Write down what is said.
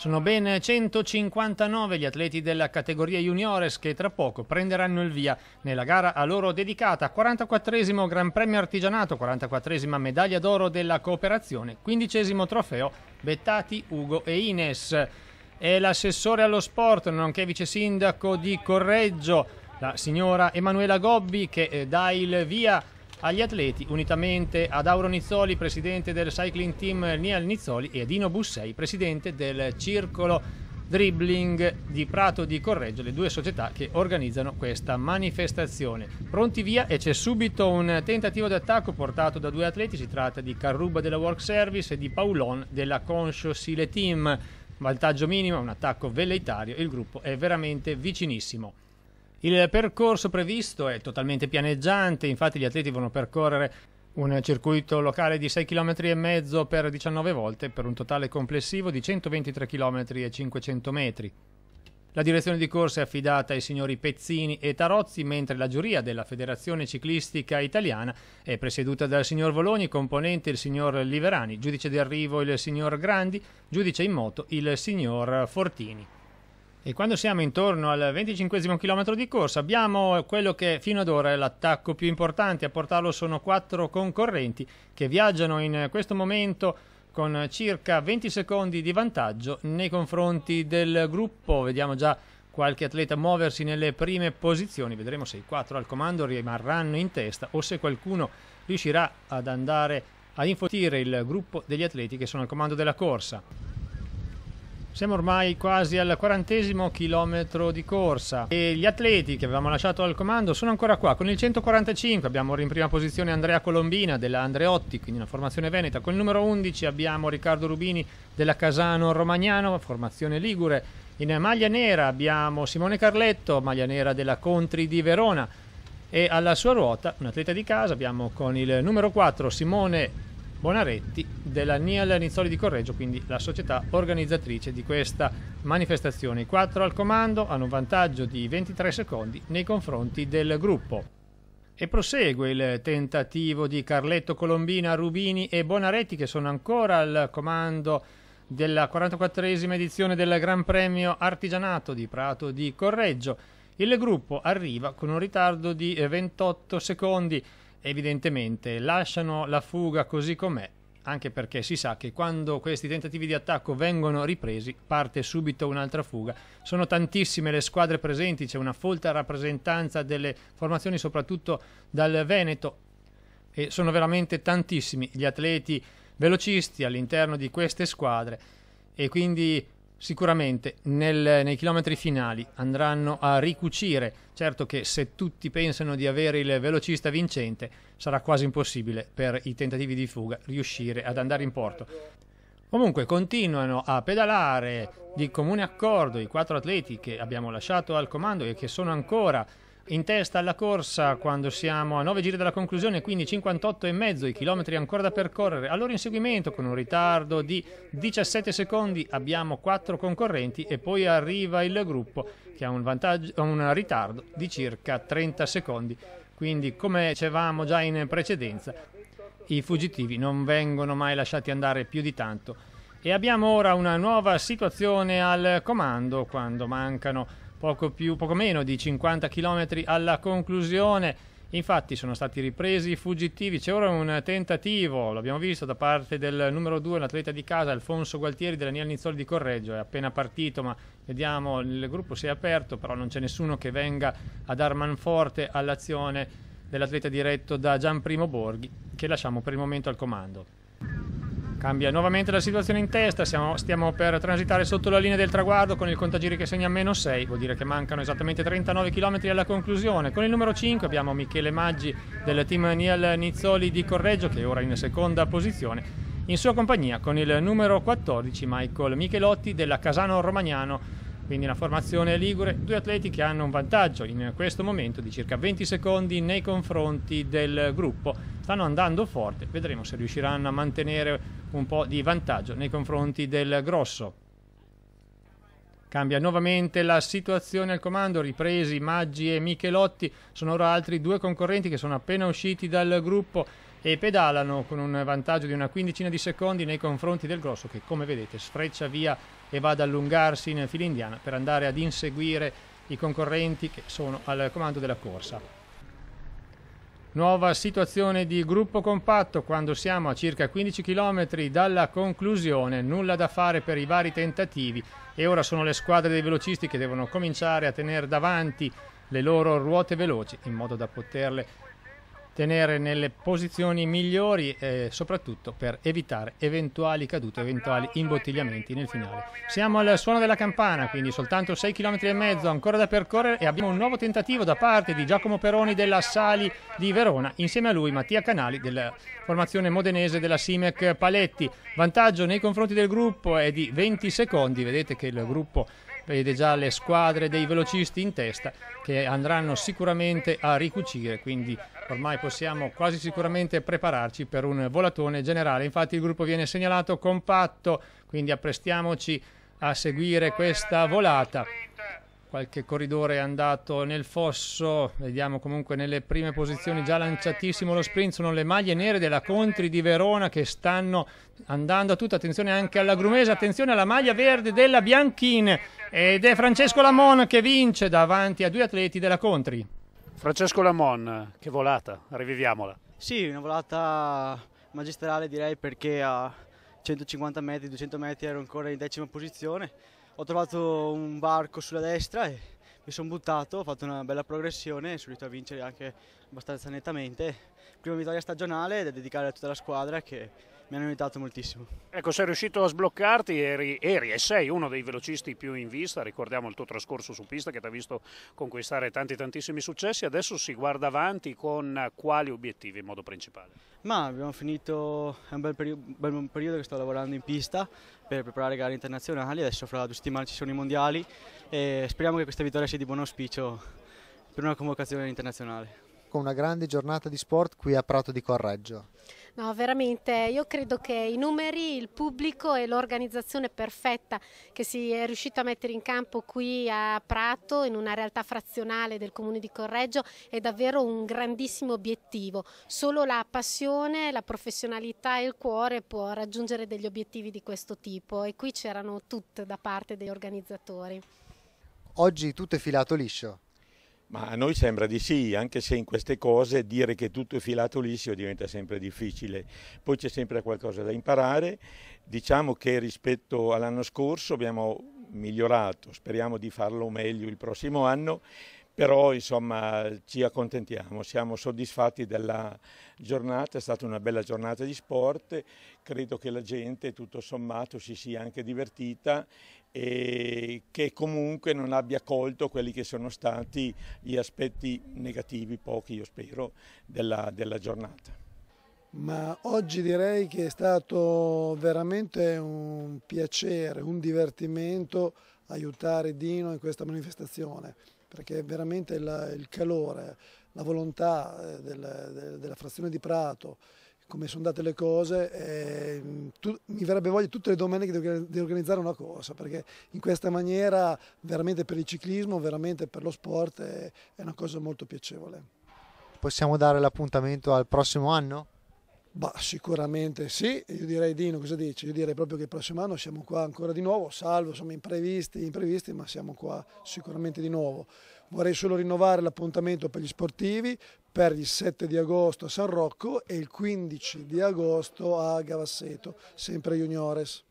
Sono ben 159 gli atleti della categoria juniores che tra poco prenderanno il via nella gara a loro dedicata. 44esimo Gran Premio Artigianato, 44esima Medaglia d'Oro della Cooperazione, 15esimo Trofeo Bettati, Ugo e Ines. E l'assessore allo sport, nonché vice sindaco di Correggio, la signora Emanuela Gobbi, che eh, dà il via agli atleti, unitamente ad Auro Nizzoli, presidente del cycling team Niel Nizzoli e Dino Bussei, presidente del circolo dribbling di Prato di Correggio, le due società che organizzano questa manifestazione. Pronti via e c'è subito un tentativo d'attacco portato da due atleti, si tratta di Carruba della Work Service e di Paulon della Conscio Sile Team. Vantaggio minimo, un attacco velleitario, il gruppo è veramente vicinissimo. Il percorso previsto è totalmente pianeggiante, infatti gli atleti devono percorrere un circuito locale di 6 km e mezzo per 19 volte per un totale complessivo di 123 km e 500 metri. La direzione di corsa è affidata ai signori Pezzini e Tarozzi, mentre la giuria della Federazione Ciclistica Italiana è presieduta dal signor Voloni, componente il signor Liverani, giudice di arrivo il signor Grandi, giudice in moto il signor Fortini. E quando siamo intorno al 25 chilometro di corsa abbiamo quello che fino ad ora è l'attacco più importante, a portarlo sono quattro concorrenti che viaggiano in questo momento con circa 20 secondi di vantaggio nei confronti del gruppo, vediamo già qualche atleta muoversi nelle prime posizioni, vedremo se i quattro al comando rimarranno in testa o se qualcuno riuscirà ad andare a infotire il gruppo degli atleti che sono al comando della corsa. Siamo ormai quasi al quarantesimo chilometro di corsa e gli atleti che avevamo lasciato al comando sono ancora qua. Con il 145 abbiamo in prima posizione Andrea Colombina della Andreotti, quindi una formazione veneta. Con il numero 11 abbiamo Riccardo Rubini della Casano Romagnano, formazione ligure. In maglia nera abbiamo Simone Carletto, maglia nera della Contri di Verona. E alla sua ruota, un atleta di casa, abbiamo con il numero 4 Simone Bonaretti della NIAL Nizzoli di Correggio, quindi la società organizzatrice di questa manifestazione. I quattro al comando hanno un vantaggio di 23 secondi nei confronti del gruppo. E prosegue il tentativo di Carletto Colombina, Rubini e Bonaretti che sono ancora al comando della 44esima edizione del Gran Premio Artigianato di Prato di Correggio. Il gruppo arriva con un ritardo di 28 secondi evidentemente lasciano la fuga così com'è, anche perché si sa che quando questi tentativi di attacco vengono ripresi parte subito un'altra fuga. Sono tantissime le squadre presenti, c'è una folta rappresentanza delle formazioni soprattutto dal Veneto e sono veramente tantissimi gli atleti velocisti all'interno di queste squadre e quindi Sicuramente nel, nei chilometri finali andranno a ricucire, certo che se tutti pensano di avere il velocista vincente sarà quasi impossibile per i tentativi di fuga riuscire ad andare in porto. Comunque continuano a pedalare di comune accordo i quattro atleti che abbiamo lasciato al comando e che sono ancora in testa alla corsa quando siamo a 9 giri dalla conclusione, quindi 58,5 i chilometri ancora da percorrere. Allora in seguimento con un ritardo di 17 secondi abbiamo quattro concorrenti e poi arriva il gruppo che ha un, un ritardo di circa 30 secondi. Quindi come dicevamo già in precedenza, i fuggitivi non vengono mai lasciati andare più di tanto e abbiamo ora una nuova situazione al comando quando mancano poco, più, poco meno di 50 km alla conclusione. Infatti sono stati ripresi i fuggitivi, c'è ora un tentativo, l'abbiamo visto da parte del numero 2, l'atleta di casa Alfonso Gualtieri della Niel Nizzoli di Correggio, è appena partito ma vediamo il gruppo si è aperto, però non c'è nessuno che venga a dar manforte all'azione dell'atleta diretto da Gian Primo Borghi che lasciamo per il momento al comando. Cambia nuovamente la situazione in testa, siamo, stiamo per transitare sotto la linea del traguardo con il contagiri che segna meno 6, vuol dire che mancano esattamente 39 km alla conclusione. Con il numero 5 abbiamo Michele Maggi del team Niel Nizzoli di Correggio che è ora in seconda posizione. In sua compagnia con il numero 14 Michael Michelotti della Casano Romagnano quindi una formazione ligure, due atleti che hanno un vantaggio in questo momento di circa 20 secondi nei confronti del gruppo. Stanno andando forte, vedremo se riusciranno a mantenere un po' di vantaggio nei confronti del grosso. Cambia nuovamente la situazione al comando, ripresi Maggi e Michelotti, sono ora altri due concorrenti che sono appena usciti dal gruppo e pedalano con un vantaggio di una quindicina di secondi nei confronti del grosso che come vedete sfreccia via e va ad allungarsi in fila indiana per andare ad inseguire i concorrenti che sono al comando della corsa. Nuova situazione di gruppo compatto quando siamo a circa 15 km dalla conclusione, nulla da fare per i vari tentativi e ora sono le squadre dei velocisti che devono cominciare a tenere davanti le loro ruote veloci in modo da poterle tenere nelle posizioni migliori eh, soprattutto per evitare eventuali cadute, eventuali imbottigliamenti nel finale. Siamo al suono della campana, quindi soltanto 6 km e mezzo ancora da percorrere e abbiamo un nuovo tentativo da parte di Giacomo Peroni della Sali di Verona, insieme a lui Mattia Canali della formazione modenese della Simec Paletti. Vantaggio nei confronti del gruppo è di 20 secondi, vedete che il gruppo vede già le squadre dei velocisti in testa che andranno sicuramente a ricucire, quindi ormai possiamo quasi sicuramente prepararci per un volatone generale. Infatti il gruppo viene segnalato compatto, quindi apprestiamoci a seguire questa volata qualche corridore è andato nel fosso, vediamo comunque nelle prime posizioni già lanciatissimo lo sprint, sono le maglie nere della Contri di Verona che stanno andando a tutto, attenzione anche alla Grumesa, attenzione alla maglia verde della Bianchin ed è Francesco Lamon che vince davanti a due atleti della Contri. Francesco Lamon, che volata, riviviamola. Sì, una volata magistrale direi perché a 150 metri, 200 metri ero ancora in decima posizione ho trovato un varco sulla destra e mi sono buttato, ho fatto una bella progressione sono riuscito a vincere anche abbastanza nettamente. Prima vittoria stagionale da dedicare a tutta la squadra che mi hanno aiutato moltissimo. Ecco, sei riuscito a sbloccarti, eri, eri, e sei uno dei velocisti più in vista, ricordiamo il tuo trascorso su pista che ti ha visto conquistare tanti tantissimi successi, adesso si guarda avanti con quali obiettivi in modo principale? Ma abbiamo finito, è un bel, periodo, bel periodo che sto lavorando in pista per preparare gare internazionali, adesso fra due settimane ci sono i mondiali e speriamo che questa vittoria sia di buon auspicio per una convocazione internazionale. Con una grande giornata di sport qui a Prato di Correggio. No, veramente, io credo che i numeri, il pubblico e l'organizzazione perfetta che si è riuscita a mettere in campo qui a Prato, in una realtà frazionale del comune di Correggio, è davvero un grandissimo obiettivo. Solo la passione, la professionalità e il cuore può raggiungere degli obiettivi di questo tipo e qui c'erano tutte da parte degli organizzatori. Oggi tutto è filato liscio. Ma a noi sembra di sì, anche se in queste cose dire che tutto è filato liscio diventa sempre difficile. Poi c'è sempre qualcosa da imparare. Diciamo che rispetto all'anno scorso abbiamo migliorato, speriamo di farlo meglio il prossimo anno però insomma ci accontentiamo, siamo soddisfatti della giornata, è stata una bella giornata di sport, credo che la gente tutto sommato si sia anche divertita e che comunque non abbia colto quelli che sono stati gli aspetti negativi, pochi io spero, della, della giornata. Ma oggi direi che è stato veramente un piacere, un divertimento aiutare Dino in questa manifestazione perché veramente il, il calore, la volontà eh, del, della frazione di Prato, come sono andate le cose, eh, tu, mi verrebbe voglia tutte le domeniche di organizzare una corsa, perché in questa maniera veramente per il ciclismo, veramente per lo sport è, è una cosa molto piacevole. Possiamo dare l'appuntamento al prossimo anno? Bah, sicuramente sì, io direi Dino, cosa dici? Io direi proprio che il prossimo anno siamo qua ancora di nuovo, salvo insomma imprevisti, imprevisti, ma siamo qua sicuramente di nuovo. Vorrei solo rinnovare l'appuntamento per gli sportivi per il 7 di agosto a San Rocco e il 15 di agosto a Gavasseto, sempre Juniores.